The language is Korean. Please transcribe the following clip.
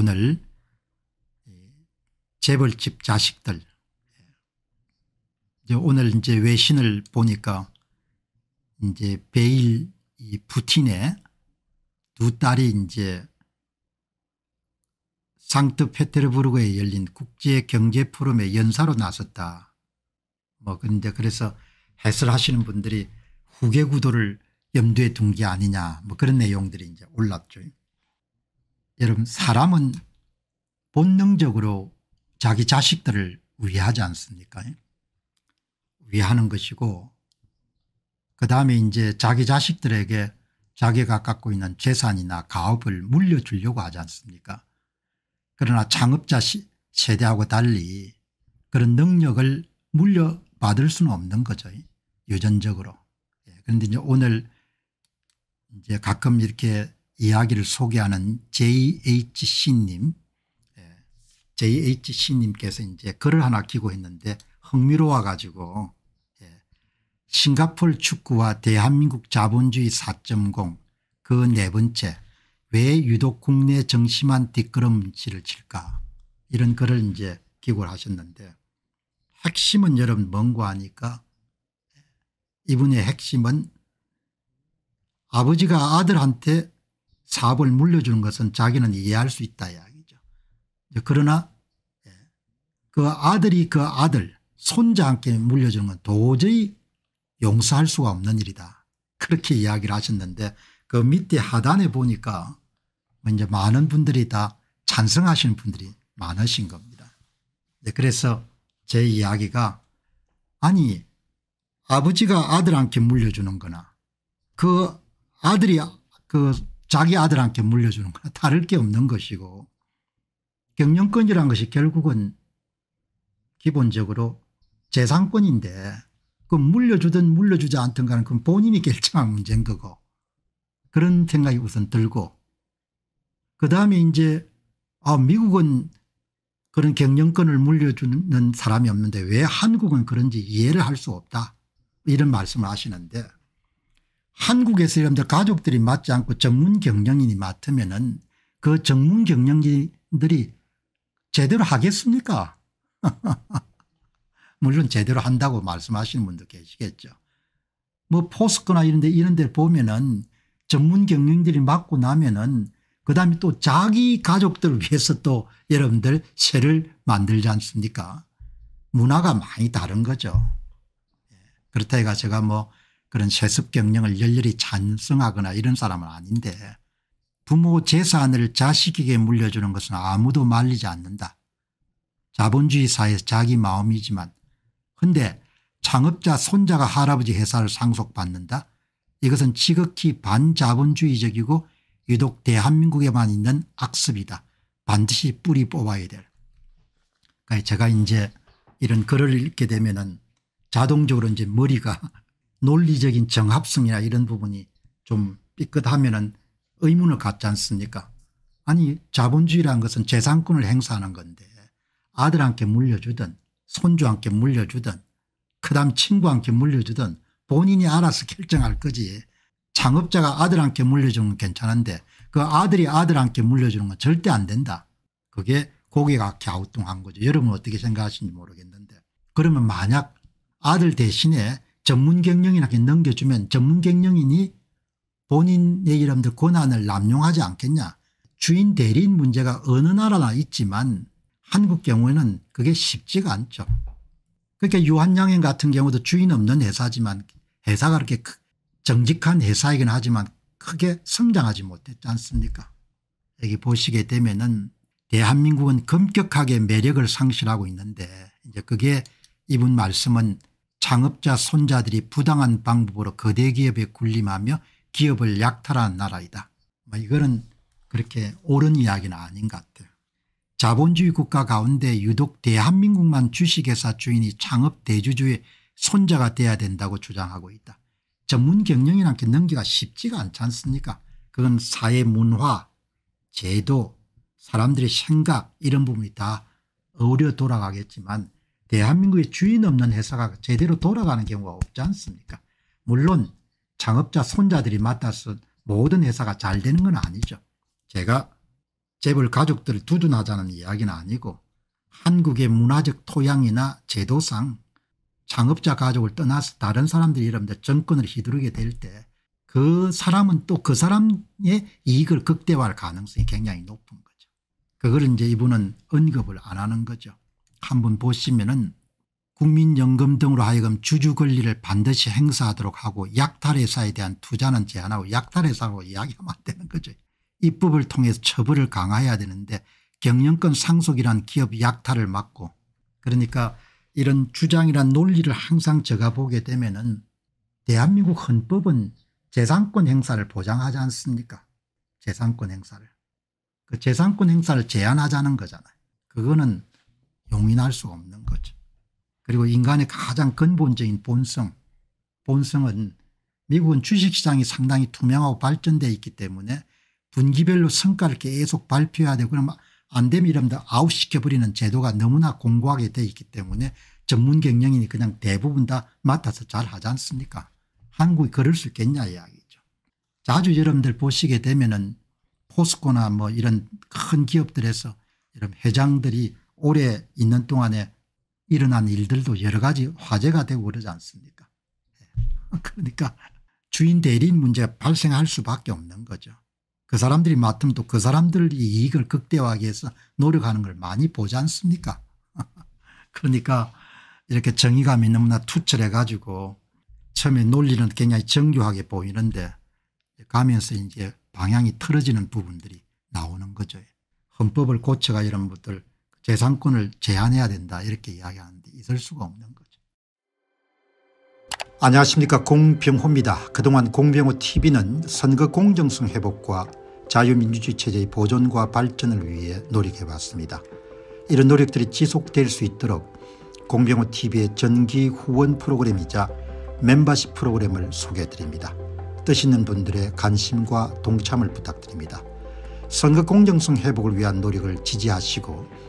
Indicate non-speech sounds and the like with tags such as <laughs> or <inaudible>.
오늘 재벌집 자식들 이제 오늘 이제 외신을 보니까 이제 베일 이 부틴의 두 딸이 이제 상트페테르부르크에 열린 국제경제포럼의 연사로 나섰다. 뭐그데 그래서 해설하시는 분들이 후계 구도를 염두에 둔 게 아니냐 뭐 그런 내용들이 이제 올랐죠. 여러분 사람은 본능적으로 자기 자식들을 위하지 않습니까 위하는 것이고 그다음에 이제 자기 자식들에게 자기가 갖고 있는 재산이나 가업을 물려주려고 하지 않습니까 그러나 창업자 세대하고 달리 그런 능력을 물려받을 수는 없는 거죠 유전적으로 예, 그런데 이제 오늘 이제 가끔 이렇게 이야기를 소개하는 JHC님 예, JHC님께서 이제 글을 하나 기고했는데 흥미로워 가지고 예, 싱가폴 축구와 대한민국 자본주의 4.0 그 네 번째 왜 유독 국내 정심한 뒷걸음질을 칠까 이런 글을 이제 기고를 하셨는데 핵심은 여러분 뭔고 하니까 예, 이분의 핵심은 아버지가 아들한테 사업을 물려주는 것은 자기는 이해할 수 있다 이야기죠. 그러나 예, 그 아들이 그 아들 손자한테 물려주는 건 도저히 용서할 수가 없는 일이다. 그렇게 이야기를 하셨는데 그 밑에 하단에 보니까 이제 많은 분들이 다 찬성하시는 분들이 많으신 겁니다. 네, 그래서 제 이야기가 아니 아버지가 아들한테 물려주는 거나 그 아들이 그 자기 아들한테 물려주는 거나 다를 게 없는 것이고 경영권이라는 것이 결국은 기본적으로 재산권인데 그 물려주든 물려주지 않든 간에 그건 본인이 결정한 문제인 거고 그런 생각이 우선 들고 그다음에 이제 아 미국은 그런 경영권을 물려주는 사람이 없는데 왜 한국은 그런지 이해를 할 수 없다 이런 말씀을 하시는데 한국에서 여러분들 가족들이 맡지 않고 전문 경영인이 맡으면은 그 전문 경영인들이 제대로 하겠습니까? <laughs> 물론 제대로 한다고 말씀하시는 분도 계시겠죠. 뭐 포스코나 이런 데 이런 데 보면은 전문 경영들이 맡고 나면은 그다음에 또 자기 가족들을 위해서 또 여러분들 새를 만들지 않습니까? 문화가 많이 다른 거죠. 예. 그렇다 해가 제가 뭐 그런 세습 경영을 열렬히 찬성하거나 이런 사람은 아닌데 부모 재산을 자식에게 물려주는 것은 아무도 말리지 않는다. 자본주의 사회 에서 자기 마음이지만 근데 창업자 손자가 할아버지 회사를 상속받는다. 이것은 지극히 반자본주의적이고 유독 대한민국에만 있는 악습이다. 반드시 뿌리 뽑아야 될. 그러니까 제가 이제 이런 글을 읽게 되면은 자동적으로 이제 머리가 논리적인 정합성이나 이런 부분이 좀 삐끗하면은 의문을 갖지 않습니까 아니 자본주의라 것은 재산권을 행사하는 건데 아들한테 물려주든 손주한테 물려주든 그다음 친구한테 물려주든 본인이 알아서 결정할 거지 창업자가 아들한테 물려주는 건 괜찮은데 그 아들이 아들한테 물려주는 건 절대 안 된다. 그게 고개가 갸우뚱한 거죠. 여러분 어떻게 생각하시는지 모르겠는데 그러면 만약 아들 대신에 전문경영인에게 넘겨주면 전문경영인이 본인의 이름들 권한을 남용하지 않겠냐. 주인 대리인 문제가 어느 나라나 있지만 한국 경우에는 그게 쉽지가 않죠. 그러니까 유한양행 같은 경우도 주인 없는 회사지만 회사가 그렇게 정직한 회사이긴 하지만 크게 성장하지 못했지 않습니까 여기 보시게 되면 은 대한민국은 급격하게 매력을 상실하고 있는데 이제 그게 이분 말씀은 창업자 손자들이 부당한 방법으로 거대 기업에 군림하며 기업을 약탈한 나라이다. 뭐 이거는 그렇게 옳은 이야기는 아닌 것 같아요. 자본주의 국가 가운데 유독 대한민국만 주식회사 주인이 창업 대주주의 손자가 돼야 된다고 주장하고 있다. 전문 경영이란 게 넘기가 쉽지가 않지 않습니까 그건 사회 문화 제도 사람들의 생각 이런 부분이 다어려 돌아가겠지만 대한민국의 주인 없는 회사가 제대로 돌아가는 경우가 없지 않습니까 물론 창업자 손자들이 맡아서 모든 회사가 잘 되는 건 아니죠. 제가 재벌 가족들을 두둔하자는 이야기는 아니고 한국의 문화적 토양이나 제도상 창업자 가족을 떠나서 다른 사람들이 이러면 정권을 휘두르게 될 때 그 사람은 또 그 사람의 이익을 극대화할 가능성이 굉장히 높은 거죠. 그걸 이제 이분은 언급을 안 하는 거죠. 한번 보시면은 국민연금 등으로 하여금 주주 권리를 반드시 행사하도록 하고 약탈회사에 대한 투자는 제한하고 약탈회사로 이야기하면 안 되는 거죠. 입법을 통해서 처벌을 강화해야 되는데 경영권 상속이란 기업 약탈을 막고 그러니까 이런 주장이란 논리를 항상 제가 보게 되면 은 대한민국 헌법은 재산권 행사를 보장하지 않습니까 재산권 행사를. 그 재산권 행사를 제한하자는 거잖아요. 그거는 용인할 수 없는 거죠. 그리고 인간의 가장 근본적인 본성 본성은 미국은 주식시장이 상당히 투명하고 발전되어 있기 때문에 분기별로 성과를 계속 발표해야 되고 그러면 안 되면 이러면 아웃시켜버리는 제도가 너무나 공고하게 되어 있기 때문에 전문 경영인이 그냥 대부분 다 맡아서 잘 하지 않습니까 한국이 그럴 수 있겠냐 이야기죠. 자주 여러분들 보시게 되면 은 포스코나 뭐 이런 큰 기업들에서 이런 회장들이 오래 있는 동안에 일어난 일들도 여러 가지 화제가 되고 그러지 않습니까 예. <laughs> 그러니까 주인 대리인 문제 발생할 수밖에 없는 거죠. 그 사람들이 맡으면 또 그 사람들이 이익을 극대화하기 위해서 노력하는 걸 많이 보지 않습니까 <laughs> 그러니까 이렇게 정의감이 너무나 투철해 가지고 처음에 논리는 굉장히 정교하게 보이는데 가면서 이제 방향이 틀어지는 부분들이 나오는 거죠. 예. 헌법을 고쳐가 여러분들 재산권을 제한해야 된다 이렇게 이야기하는데 있을 수가 없는 거죠. 안녕하십니까 공병호입니다. 그동안 공병호 tv는 선거 공정성 회복과 자유민주주의 체제의 보존과 발전을 위해 노력해왔습니다. 이런 노력들이 지속될 수 있도록 공병호 tv의 전기 후원 프로그램이자 멤버십 프로그램을 소개해드립니다. 뜻 있는 분들의 관심과 동참을 부탁드립니다. 선거 공정성 회복을 위한 노력을 지지하시고